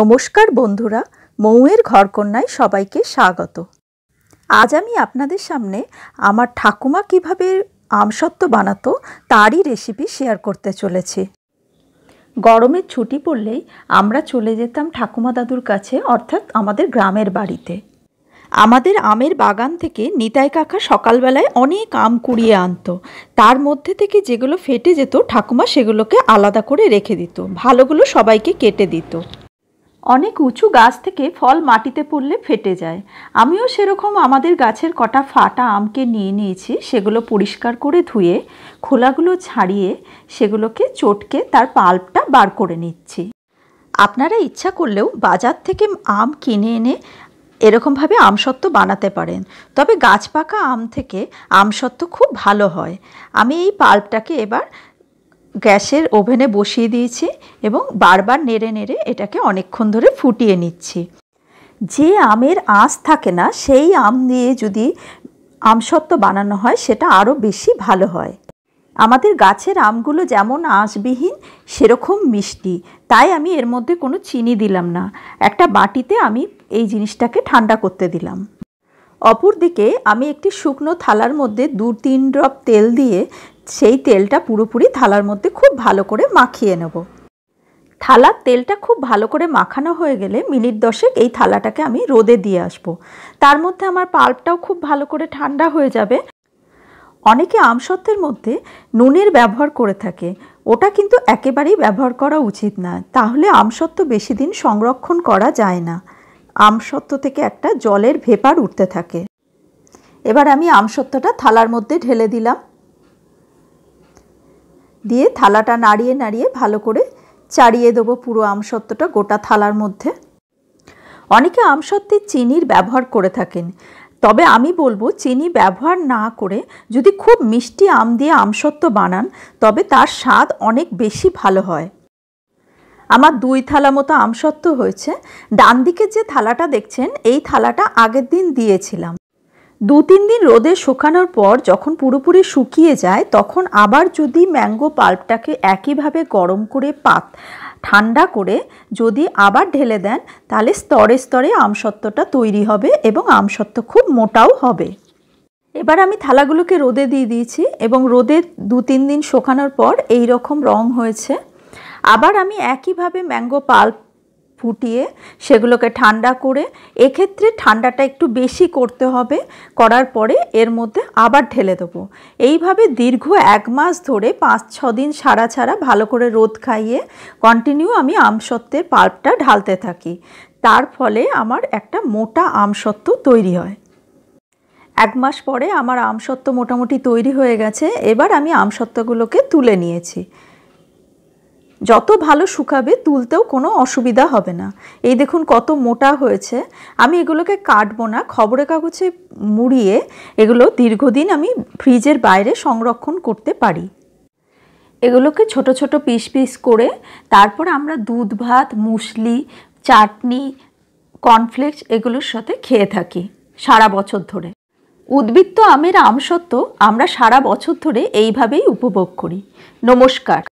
নমস্কার বন্ধুরা মৌয়ের ঘরকন্যায় সবাইকে স্বাগত আজ আমি আপনাদের সামনে আমার ঠাকুমা কীভাবে আমসত্ব বানাতো তারই রেসিপি শেয়ার করতে চলেছি গরমের ছুটি পড়লেই আমরা চলে যেতাম ঠাকুমা দাদুর কাছে অর্থাৎ আমাদের গ্রামের বাড়িতে আমাদের আমের বাগান থেকে নিতাই কাকা সকালবেলায় অনেক আম কুড়িয়ে আনত তার মধ্যে থেকে যেগুলো ফেটে যেত ঠাকুমা সেগুলোকে আলাদা করে রেখে দিত ভালোগুলো সবাইকে কেটে দিত অনেক উঁচু গাছ থেকে ফল মাটিতে পড়লে ফেটে যায় আমিও সেরকম আমাদের গাছের কটা ফাটা আমকে নিয়ে নিয়েছি সেগুলো পরিষ্কার করে ধুয়ে খোলাগুলো ছাড়িয়ে সেগুলোকে চটকে তার পাল্পটা বার করে নিচ্ছি আপনারা ইচ্ছা করলেও বাজার থেকে আম কিনে এনে এরকমভাবে আমসত্ত্ব বানাতে পারেন তবে গাছ পাকা আম থেকে আমসত্ত্ব খুব ভালো হয় আমি এই পাল্পটাকে এবার গ্যাসের ওভেনে বসিয়ে দিয়েছি এবং বারবার নেড়ে নেড়ে এটাকে অনেকক্ষণ ধরে ফুটিয়ে নিচ্ছি যে আমের আঁশ থাকে না সেই আম দিয়ে যদি আমসত্ব বানানো হয় সেটা আরও বেশি ভালো হয় আমাদের গাছের আমগুলো যেমন আঁশবিহীন সেরকম মিষ্টি তাই আমি এর মধ্যে কোনো চিনি দিলাম না একটা বাটিতে আমি এই জিনিসটাকে ঠান্ডা করতে দিলাম অপরদিকে আমি একটি শুকনো থালার মধ্যে দু তিন ড্রপ তেল দিয়ে সেই তেলটা পুরোপুরি থালার মধ্যে খুব ভালো করে মাখিয়ে নেব থালার তেলটা খুব ভালো করে মাখানো হয়ে গেলে মিনিট দশেক এই থালাটাকে আমি রোদে দিয়ে আসব। তার মধ্যে আমার পাল্পটাও খুব ভালো করে ঠান্ডা হয়ে যাবে অনেকে আমসত্ত্বের মধ্যে নুনের ব্যবহার করে থাকে ওটা কিন্তু একেবারেই ব্যবহার করা উচিত না তাহলে আমসত্ত্ব বেশি দিন সংরক্ষণ করা যায় না আমসত্ত্ব থেকে একটা জলের ভেপার উঠতে থাকে এবার আমি আমসত্ত্বটা থালার মধ্যে ঢেলে দিলাম দিয়ে থালাটা নাড়িয়ে নাড়িয়ে ভালো করে চাড়িয়ে দেবো পুরো আমসত্ত্বটা গোটা থালার মধ্যে অনেকে আমসত্বে চিনির ব্যবহার করে থাকেন তবে আমি বলবো চিনি ব্যবহার না করে যদি খুব মিষ্টি আম দিয়ে আমসত্ত্ব বানান তবে তার স্বাদ অনেক বেশি ভালো হয় আমার দুই থালা মতো আমসত্ত্ব হয়েছে ডান দিকে যে থালাটা দেখছেন এই থালাটা আগের দিন দিয়েছিলাম দু তিন দিন রোদে শুকানোর পর যখন পুরোপুরি শুকিয়ে যায় তখন আবার যদি ম্যাঙ্গো পাল্পটাকে একইভাবে গরম করে পাত ঠান্ডা করে যদি আবার ঢেলে দেন তাহলে স্তরে স্তরে আমসত্ত্বটা তৈরি হবে এবং আমসত্ত্ব খুব মোটাও হবে এবার আমি থালাগুলোকে রোদে দিয়ে দিয়েছি এবং রোদে দু তিন দিন শোকানোর পর এই রকম রং হয়েছে আবার আমি একইভাবে ম্যাঙ্গো পাল্প ফুটিয়ে সেগুলোকে ঠান্ডা করে এক্ষেত্রে ঠান্ডাটা একটু বেশি করতে হবে করার পরে এর মধ্যে আবার ঢেলে দেবো এইভাবে দীর্ঘ এক মাস ধরে পাঁচ ছ দিন সারা ছাড়া ভালো করে রোদ খাইয়ে কন্টিনিউ আমি আমসত্ত্বের পাল্পটা ঢালতে থাকি তার ফলে আমার একটা মোটা আমসত্ত্ব তৈরি হয় এক মাস পরে আমার আমসত্ত্ব মোটামুটি তৈরি হয়ে গেছে এবার আমি আমসত্ত্বগুলোকে তুলে নিয়েছি যত ভালো শুকাবে তুলতেও কোনো অসুবিধা হবে না এই দেখুন কত মোটা হয়েছে আমি এগুলোকে কাটবো না খবরের কাগজে মুড়িয়ে এগুলো দীর্ঘদিন আমি ফ্রিজের বাইরে সংরক্ষণ করতে পারি এগুলোকে ছোট ছোট পিস পিস করে তারপর আমরা দুধ ভাত মুসলি চাটনি কর্নফ্লেক্স এগুলোর সাথে খেয়ে থাকি সারা বছর ধরে উদ্বৃত্ত আমের আমসত্ত্ব আমরা সারা বছর ধরে এইভাবেই উপভোগ করি নমস্কার